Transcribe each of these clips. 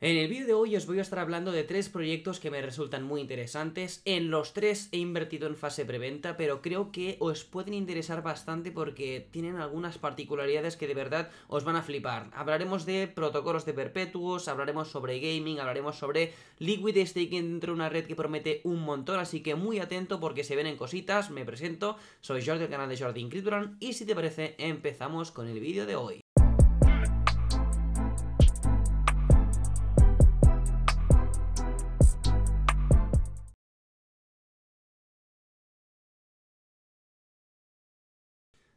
En el vídeo de hoy os voy a estar hablando de tres proyectos que me resultan muy interesantes. En los tres he invertido en fase preventa, pero creo que os pueden interesar bastante porque tienen algunas particularidades que de verdad os van a flipar. Hablaremos de protocolos de perpetuos, hablaremos sobre gaming, hablaremos sobre liquid staking dentro de una red que promete un montón, así que muy atento porque se ven en cositas. Me presento, soy Jordi del canal de Jordi y si te parece empezamos con el vídeo de hoy.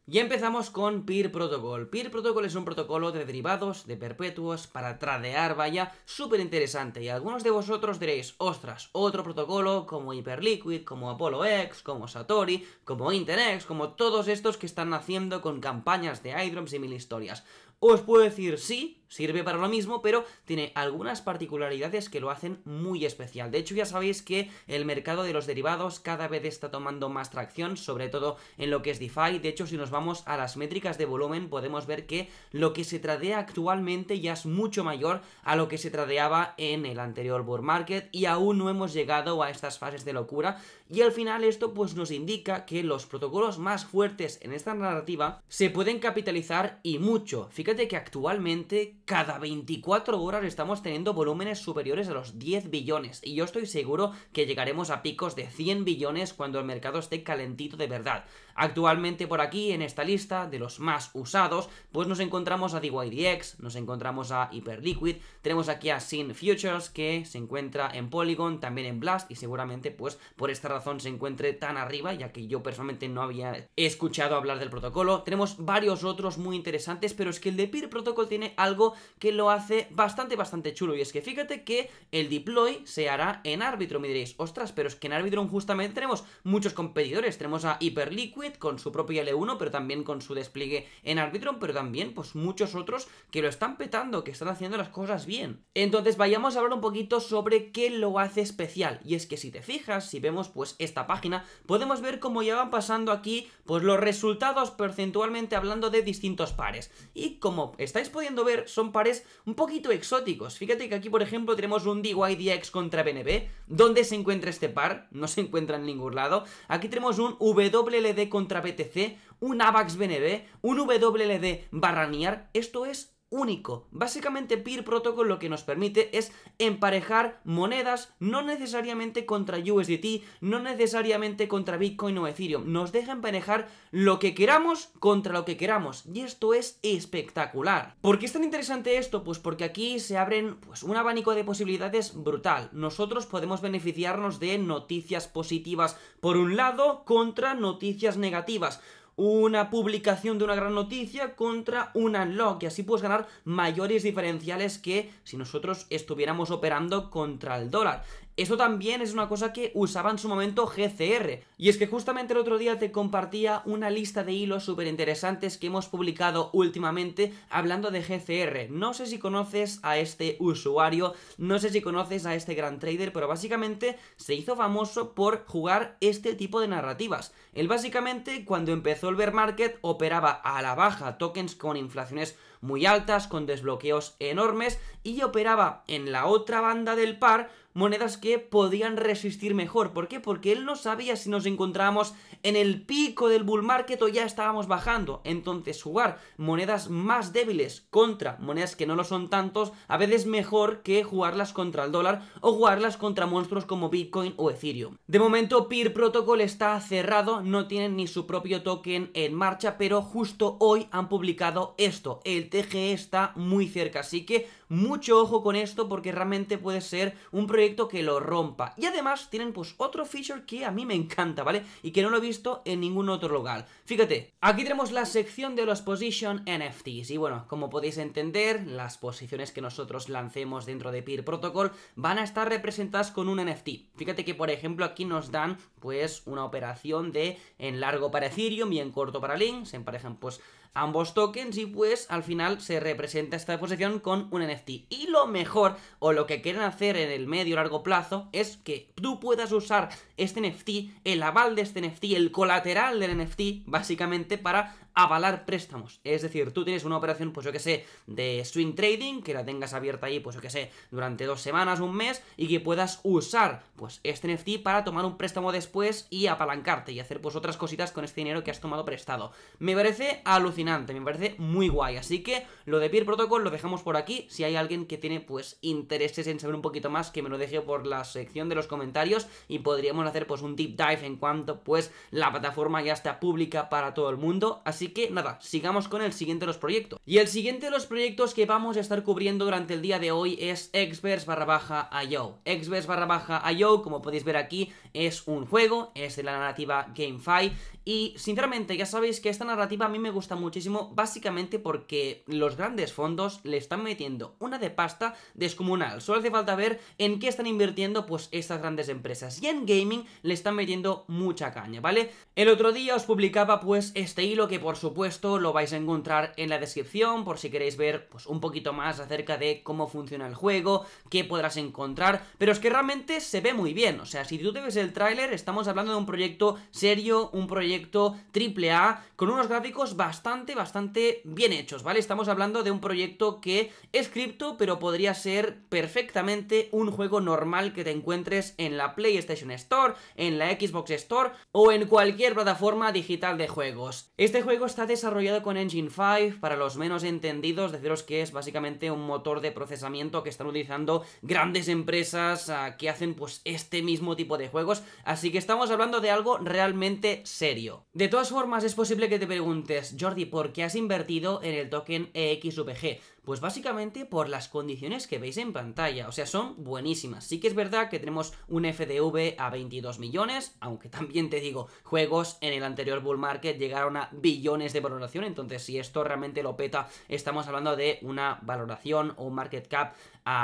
Y empezamos con Peer Protocol. Peer Protocol es un protocolo de derivados, de perpetuos, para tradear, vaya, súper interesante. Y algunos de vosotros diréis, ostras, otro protocolo como Hyperliquid, como Apollo X, como Satori, como Interx, como todos estos que están haciendo con campañas de iDrops y mil historias. Os puedo decir sí, sirve para lo mismo, pero tiene algunas particularidades que lo hacen muy especial. De hecho, ya sabéis que el mercado de los derivados cada vez está tomando más tracción, sobre todo en lo que es DeFi. De hecho, si nos vamos a las métricas de volumen, podemos ver que lo que se tradea actualmente ya es mucho mayor a lo que se tradeaba en el anterior bull market y aún no hemos llegado a estas fases de locura. Y al final esto pues nos indica que los protocolos más fuertes en esta narrativa se pueden capitalizar y mucho. Fíjate que actualmente cada 24 horas estamos teniendo volúmenes superiores a los 10 billones y yo estoy seguro que llegaremos a picos de 100 billones cuando el mercado esté calentito de verdad. Actualmente por aquí en esta lista de los más usados pues nos encontramos a DYDX, nos encontramos a Hyperliquid, tenemos aquí a Sin Futures que se encuentra en Polygon, también en Blast y seguramente pues por esta razón se encuentre tan arriba ya que yo personalmente no había escuchado hablar del protocolo. Tenemos varios otros muy interesantes pero es que el de Peer Protocol tiene algo que lo hace bastante, bastante chulo. Y es que fíjate que el deploy se hará en árbitro. Me diréis, ostras, pero es que en árbitro justamente tenemos muchos competidores. Tenemos a Hyperliquid con su propia L1, pero también con su despliegue en árbitro, pero también pues muchos otros que lo están petando, que están haciendo las cosas bien. Entonces vayamos a hablar un poquito sobre qué lo hace especial. Y es que si te fijas, si vemos pues esta página, podemos ver cómo ya van pasando aquí pues los resultados porcentualmente hablando de distintos pares. Y como estáis pudiendo ver, son pares un poquito exóticos. Fíjate que aquí, por ejemplo, tenemos un DYDX contra BNB. ¿Dónde se encuentra este par? No se encuentra en ningún lado. Aquí tenemos un WLD contra BTC, un AVAX BNB, un WLD barra Esto es único. Básicamente Peer Protocol lo que nos permite es emparejar monedas no necesariamente contra USDT, no necesariamente contra Bitcoin o Ethereum. Nos deja emparejar lo que queramos contra lo que queramos y esto es espectacular. ¿Por qué es tan interesante esto? Pues porque aquí se abren pues un abanico de posibilidades brutal. Nosotros podemos beneficiarnos de noticias positivas por un lado contra noticias negativas una publicación de una gran noticia contra un unlock y así puedes ganar mayores diferenciales que si nosotros estuviéramos operando contra el dólar. Eso también es una cosa que usaba en su momento GCR. Y es que justamente el otro día te compartía una lista de hilos súper interesantes que hemos publicado últimamente hablando de GCR. No sé si conoces a este usuario, no sé si conoces a este gran trader, pero básicamente se hizo famoso por jugar este tipo de narrativas. Él básicamente cuando empezó el bear market operaba a la baja tokens con inflaciones muy altas, con desbloqueos enormes y operaba en la otra banda del par monedas que podían resistir mejor. ¿Por qué? Porque él no sabía si nos encontrábamos en el pico del bull market o ya estábamos bajando. Entonces jugar monedas más débiles contra monedas que no lo son tantos, a veces mejor que jugarlas contra el dólar o jugarlas contra monstruos como Bitcoin o Ethereum. De momento Peer Protocol está cerrado, no tienen ni su propio token en marcha, pero justo hoy han publicado esto. El TGE está muy cerca, así que mucho ojo con esto porque realmente puede ser un proyecto que lo rompa. Y además tienen pues otro feature que a mí me encanta, ¿vale? Y que no lo he visto en ningún otro lugar. Fíjate, aquí tenemos la sección de los Position NFTs. Y bueno, como podéis entender, las posiciones que nosotros lancemos dentro de Peer Protocol van a estar representadas con un NFT. Fíjate que por ejemplo aquí nos dan pues una operación de en largo para Ethereum y en corto para links en por pues ambos tokens y pues al final se representa esta posición con un NFT. Y lo mejor o lo que quieren hacer en el medio largo plazo es que tú puedas usar este NFT, el aval de este NFT, el colateral del NFT, básicamente para apalar préstamos. Es decir, tú tienes una operación, pues yo que sé, de swing trading, que la tengas abierta ahí, pues yo que sé, durante dos semanas, un mes, y que puedas usar, pues, este NFT para tomar un préstamo después y apalancarte y hacer, pues, otras cositas con este dinero que has tomado prestado. Me parece alucinante, me parece muy guay. Así que lo de Peer Protocol lo dejamos por aquí. Si hay alguien que tiene, pues, intereses en saber un poquito más, que me lo deje por la sección de los comentarios y podríamos hacer, pues, un deep dive en cuanto, pues, la plataforma ya está pública para todo el mundo. Así Así que nada, sigamos con el siguiente de los proyectos. Y el siguiente de los proyectos que vamos a estar cubriendo durante el día de hoy es Xverse barra baja IO. Xverse barra baja IO, como podéis ver aquí, es un juego, es de la narrativa GameFi y sinceramente ya sabéis que esta narrativa a mí me gusta muchísimo básicamente porque los grandes fondos le están metiendo una de pasta descomunal. Solo hace falta ver en qué están invirtiendo pues estas grandes empresas. Y en gaming le están metiendo mucha caña, ¿vale? El otro día os publicaba pues este hilo que por supuesto lo vais a encontrar en la descripción por si queréis ver pues, un poquito más acerca de cómo funciona el juego, qué podrás encontrar, pero es que realmente se ve muy bien, o sea, si tú te ves el tráiler estamos hablando de un proyecto serio, un proyecto triple A, con unos gráficos bastante, bastante bien hechos, ¿vale? Estamos hablando de un proyecto que es cripto, pero podría ser perfectamente un juego normal que te encuentres en la PlayStation Store, en la Xbox Store o en cualquier plataforma digital de juegos. Este juego está desarrollado con Engine 5, para los menos entendidos, deciros que es básicamente un motor de procesamiento que están utilizando grandes empresas ah, que hacen pues este mismo tipo de juegos, así que estamos hablando de algo realmente serio. De todas formas, es posible que te preguntes, Jordi, ¿por qué has invertido en el token EXVG? Pues básicamente por las condiciones que veis en pantalla, o sea, son buenísimas. Sí que es verdad que tenemos un FDV a 22 millones, aunque también te digo, juegos en el anterior bull market llegaron a billones de valoración. Entonces, si esto realmente lo peta, estamos hablando de una valoración o un market cap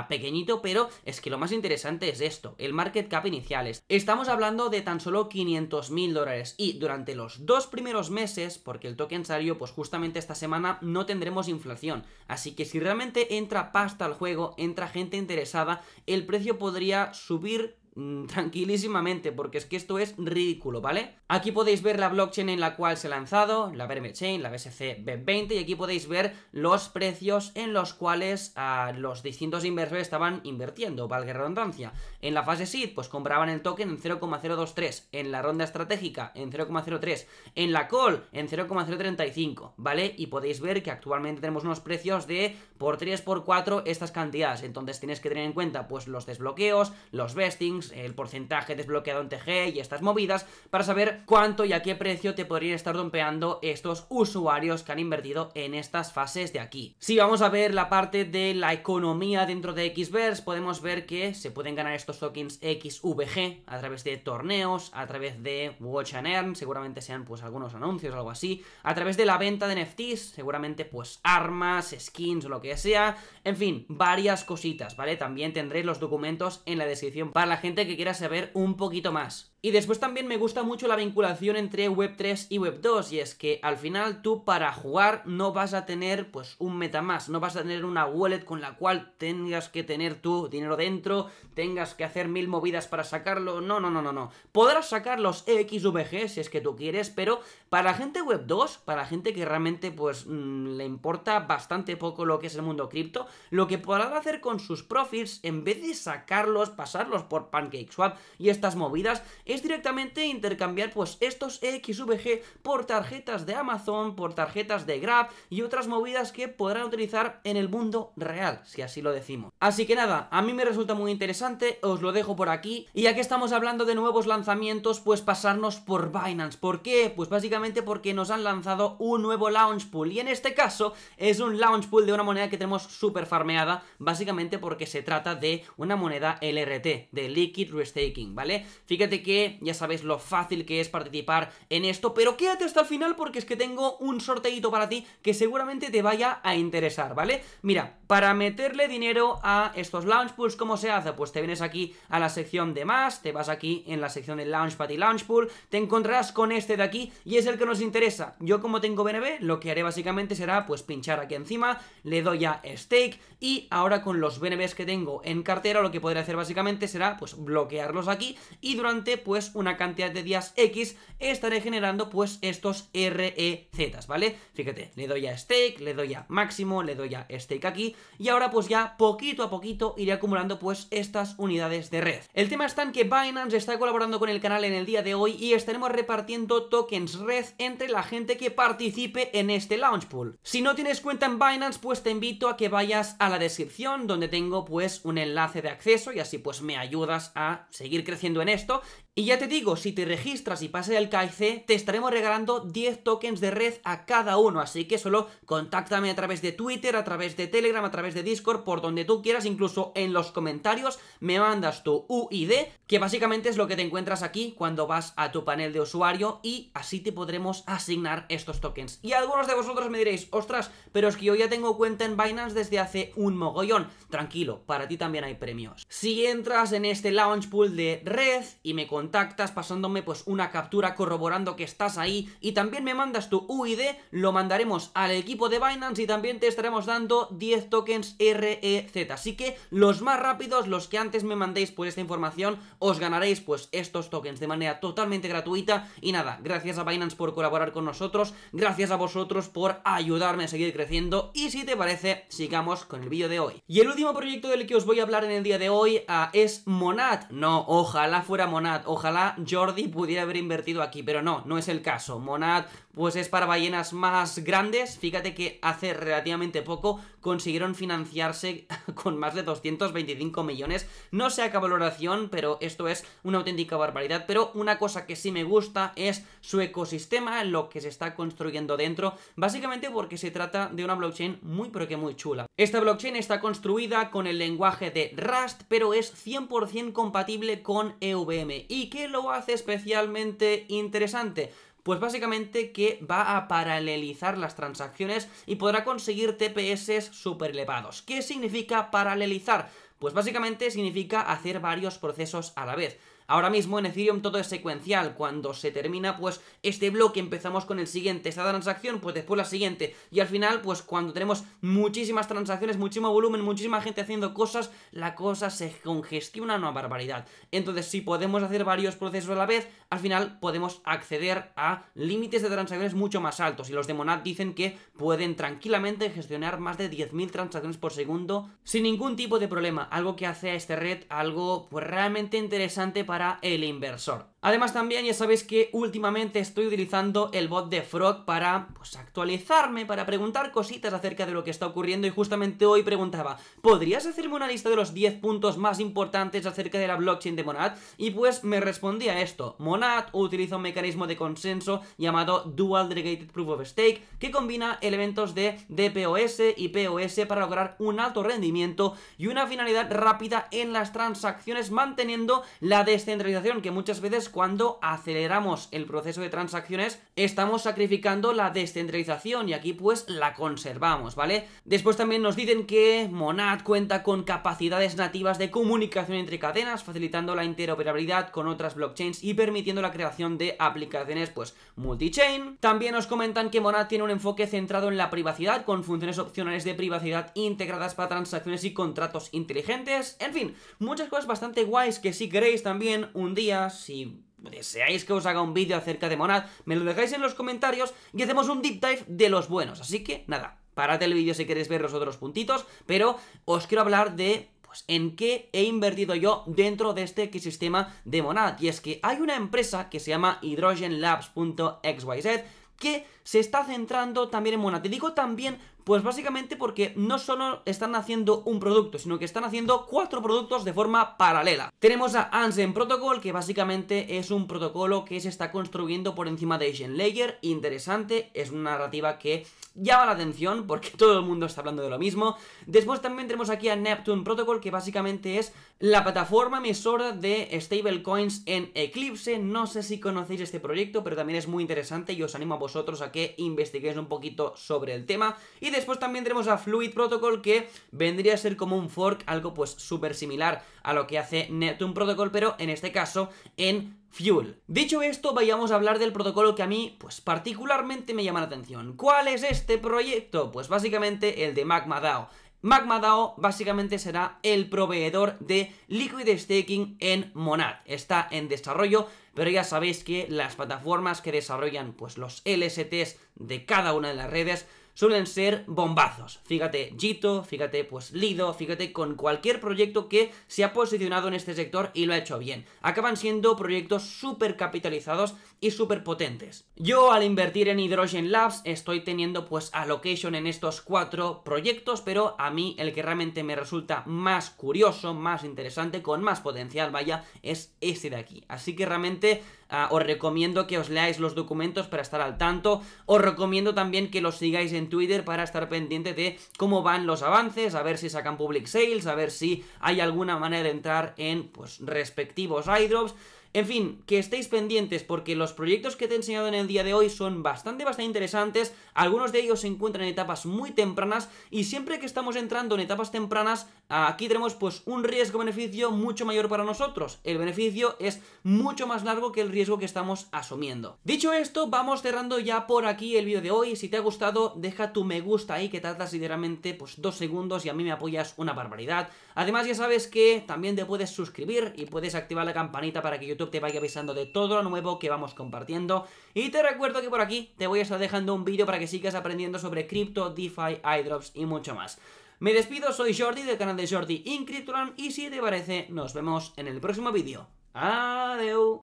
pequeñito, pero es que lo más interesante es esto, el market cap iniciales. Estamos hablando de tan solo 500 mil dólares y durante los dos primeros meses, porque el token salió pues justamente esta semana, no tendremos inflación. Así que si realmente entra pasta al juego, entra gente interesada, el precio podría subir Mm, tranquilísimamente, porque es que esto es ridículo, ¿vale? Aquí podéis ver la blockchain en la cual se ha lanzado, la Bermechain, la BSC B20, y aquí podéis ver los precios en los cuales ah, los distintos inversores estaban invirtiendo, valga redundancia. En la fase SID, pues compraban el token en 0,023, en la ronda estratégica en 0,03, en la call en 0,035, ¿vale? Y podéis ver que actualmente tenemos unos precios de por 3 por 4 estas cantidades, entonces tienes que tener en cuenta pues los desbloqueos, los vestings, pues, el porcentaje desbloqueado en TG y estas movidas para saber cuánto y a qué precio te podrían estar rompeando estos usuarios que han invertido en estas fases de aquí. Si vamos a ver la parte de la economía dentro de Xverse, podemos ver que se pueden ganar estos tokens XVG a través de torneos, a través de Watch and Earn, seguramente sean pues algunos anuncios o algo así, a través de la venta de NFTs, seguramente pues armas, skins o lo que sea, en fin, varias cositas, ¿vale? También tendréis los documentos en la descripción para la gente que quiera saber un poquito más. Y después también me gusta mucho la vinculación entre Web 3 y Web 2, y es que al final tú para jugar no vas a tener pues un meta más, no vas a tener una wallet con la cual tengas que tener tu dinero dentro, tengas que hacer mil movidas para sacarlo, no, no, no, no, no. Podrás sacar los EXVG si es que tú quieres, pero para gente Web 2, para gente que realmente pues mm, le importa bastante poco lo que es el mundo cripto, lo que podrás hacer con sus profits, en vez de sacarlos, pasarlos por PancakeSwap y estas movidas, es directamente intercambiar pues estos XVG por tarjetas de Amazon, por tarjetas de Grab y otras movidas que podrán utilizar en el mundo real, si así lo decimos. Así que nada, a mí me resulta muy interesante, os lo dejo por aquí y ya que estamos hablando de nuevos lanzamientos, pues pasarnos por Binance. ¿Por qué? Pues básicamente porque nos han lanzado un nuevo launch pool y en este caso es un launch pool de una moneda que tenemos súper farmeada, básicamente porque se trata de una moneda LRT, de Liquid Restaking, ¿vale? Fíjate que ya sabéis lo fácil que es participar en esto, pero quédate hasta el final porque es que tengo un sorteito para ti que seguramente te vaya a interesar, ¿vale? Mira, para meterle dinero a estos Launch Pools, ¿cómo se hace? Pues te vienes aquí a la sección de más, te vas aquí en la sección de Launchpad y Launch Pool, te encontrarás con este de aquí y es el que nos interesa. Yo como tengo BNB, lo que haré básicamente será pues pinchar aquí encima, le doy a Stake y ahora con los BNBs que tengo en cartera lo que podré hacer básicamente será pues bloquearlos aquí y durante pues una cantidad de días X estaré generando pues estos REZ, ¿vale? Fíjate, le doy a stake, le doy a máximo, le doy a stake aquí y ahora pues ya poquito a poquito iré acumulando pues estas unidades de red. El tema está en que Binance está colaborando con el canal en el día de hoy y estaremos repartiendo tokens red entre la gente que participe en este launch pool. Si no tienes cuenta en Binance, pues te invito a que vayas a la descripción donde tengo pues un enlace de acceso y así pues me ayudas a seguir creciendo en esto y ya te digo, si te registras y pasas el KIC, te estaremos regalando 10 tokens de red a cada uno, así que solo contáctame a través de Twitter, a través de Telegram, a través de Discord, por donde tú quieras, incluso en los comentarios me mandas tu UID, que básicamente es lo que te encuentras aquí cuando vas a tu panel de usuario y así te podremos asignar estos tokens. Y algunos de vosotros me diréis, ostras, pero es que yo ya tengo cuenta en Binance desde hace un mogollón. Tranquilo, para ti también hay premios. Si entras en este launch pool de red y me contactas pasándome pues una captura corroborando que estás ahí y también me mandas tu UID, lo mandaremos al equipo de Binance y también te estaremos dando 10 tokens REZ. Así que los más rápidos, los que antes me mandéis por esta información, os ganaréis pues estos tokens de manera totalmente gratuita y nada, gracias a Binance por colaborar con nosotros, gracias a vosotros por ayudarme a seguir creciendo y si te parece, sigamos con el vídeo de hoy. Y el último proyecto del que os voy a hablar en el día de hoy ah, es Monad, no, ojalá fuera Monad, ojalá Ojalá Jordi pudiera haber invertido aquí, pero no, no es el caso. Monad pues es para ballenas más grandes. Fíjate que hace relativamente poco consiguieron financiarse con más de 225 millones. No sé a qué valoración, pero esto es una auténtica barbaridad. Pero una cosa que sí me gusta es su ecosistema, lo que se está construyendo dentro, básicamente porque se trata de una blockchain muy pero que muy chula. Esta blockchain está construida con el lenguaje de Rust, pero es 100% compatible con EVM. ¿Y qué lo hace especialmente interesante? Pues básicamente que va a paralelizar las transacciones y podrá conseguir TPS super elevados. ¿Qué significa paralelizar? Pues básicamente significa hacer varios procesos a la vez. Ahora mismo en Ethereum todo es secuencial, cuando se termina pues este bloque empezamos con el siguiente, esta transacción pues después la siguiente y al final pues cuando tenemos muchísimas transacciones, muchísimo volumen, muchísima gente haciendo cosas, la cosa se congestiona una barbaridad. Entonces si podemos hacer varios procesos a la vez, al final podemos acceder a límites de transacciones mucho más altos y los de Monad dicen que pueden tranquilamente gestionar más de 10.000 transacciones por segundo sin ningún tipo de problema, algo que hace a esta red algo pues, realmente interesante para el inversor. Además también ya sabéis que últimamente estoy utilizando el bot de Frog para pues, actualizarme, para preguntar cositas acerca de lo que está ocurriendo y justamente hoy preguntaba, ¿podrías hacerme una lista de los 10 puntos más importantes acerca de la blockchain de Monad? Y pues me respondía esto, Monad utiliza un mecanismo de consenso llamado Dual Delegated Proof of Stake que combina elementos de DPoS y PoS para lograr un alto rendimiento y una finalidad rápida en las transacciones manteniendo la descentralización que muchas veces cuando aceleramos el proceso de transacciones estamos sacrificando la descentralización y aquí pues la conservamos, ¿vale? Después también nos dicen que Monad cuenta con capacidades nativas de comunicación entre cadenas facilitando la interoperabilidad con otras blockchains y permitiendo la creación de aplicaciones pues multi-chain. También nos comentan que Monad tiene un enfoque centrado en la privacidad con funciones opcionales de privacidad integradas para transacciones y contratos inteligentes. En fin, muchas cosas bastante guays que si queréis también un día, si deseáis que os haga un vídeo acerca de Monad, me lo dejáis en los comentarios y hacemos un deep dive de los buenos. Así que nada, parad el vídeo si queréis ver los otros puntitos, pero os quiero hablar de ¿En qué he invertido yo dentro de este ecosistema de Monad? Y es que hay una empresa que se llama hydrogenlabs.xyz que se está centrando también en Monad. Te digo también pues básicamente porque no solo están haciendo un producto, sino que están haciendo cuatro productos de forma paralela. Tenemos a Ansem Protocol, que básicamente es un protocolo que se está construyendo por encima de Asian Layer, interesante, es una narrativa que llama la atención porque todo el mundo está hablando de lo mismo. Después también tenemos aquí a Neptune Protocol, que básicamente es la plataforma emisora de stablecoins en Eclipse. No sé si conocéis este proyecto, pero también es muy interesante y os animo a vosotros a que investiguéis un poquito sobre el tema. Y después también tenemos a Fluid Protocol que vendría a ser como un fork, algo pues súper similar a lo que hace Neptune Protocol, pero en este caso en Fuel. Dicho esto, vayamos a hablar del protocolo que a mí, pues particularmente me llama la atención. ¿Cuál es este proyecto? Pues básicamente el de MagmaDAO. MagmaDAO básicamente será el proveedor de Liquid Staking en Monad. Está en desarrollo, pero ya sabéis que las plataformas que desarrollan pues los LSTs de cada una de las redes suelen ser bombazos. Fíjate Jito, fíjate pues Lido, fíjate con cualquier proyecto que se ha posicionado en este sector y lo ha hecho bien. Acaban siendo proyectos súper capitalizados y súper potentes. Yo al invertir en Hydrogen Labs estoy teniendo pues allocation en estos cuatro proyectos, pero a mí el que realmente me resulta más curioso, más interesante, con más potencial, vaya, es este de aquí. Así que realmente ah, os recomiendo que os leáis los documentos para estar al tanto, os recomiendo también que los sigáis en Twitter para estar pendiente de cómo van los avances, a ver si sacan public sales, a ver si hay alguna manera de entrar en pues respectivos iDrops, en fin, que estéis pendientes porque los proyectos que te he enseñado en el día de hoy son bastante, bastante interesantes. Algunos de ellos se encuentran en etapas muy tempranas y siempre que estamos entrando en etapas tempranas, aquí tenemos pues un riesgo-beneficio mucho mayor para nosotros. El beneficio es mucho más largo que el riesgo que estamos asumiendo. Dicho esto, vamos cerrando ya por aquí el vídeo de hoy. Si te ha gustado, deja tu me gusta ahí que tardas literalmente pues dos segundos y a mí me apoyas una barbaridad. Además ya sabes que también te puedes suscribir y puedes activar la campanita para que yo te vaya avisando de todo lo nuevo que vamos compartiendo. Y te recuerdo que por aquí te voy a estar dejando un vídeo para que sigas aprendiendo sobre cripto, DeFi, iDrops y mucho más. Me despido, soy Jordi del canal de Jordi CryptoLand y si te parece, nos vemos en el próximo vídeo. Adeu.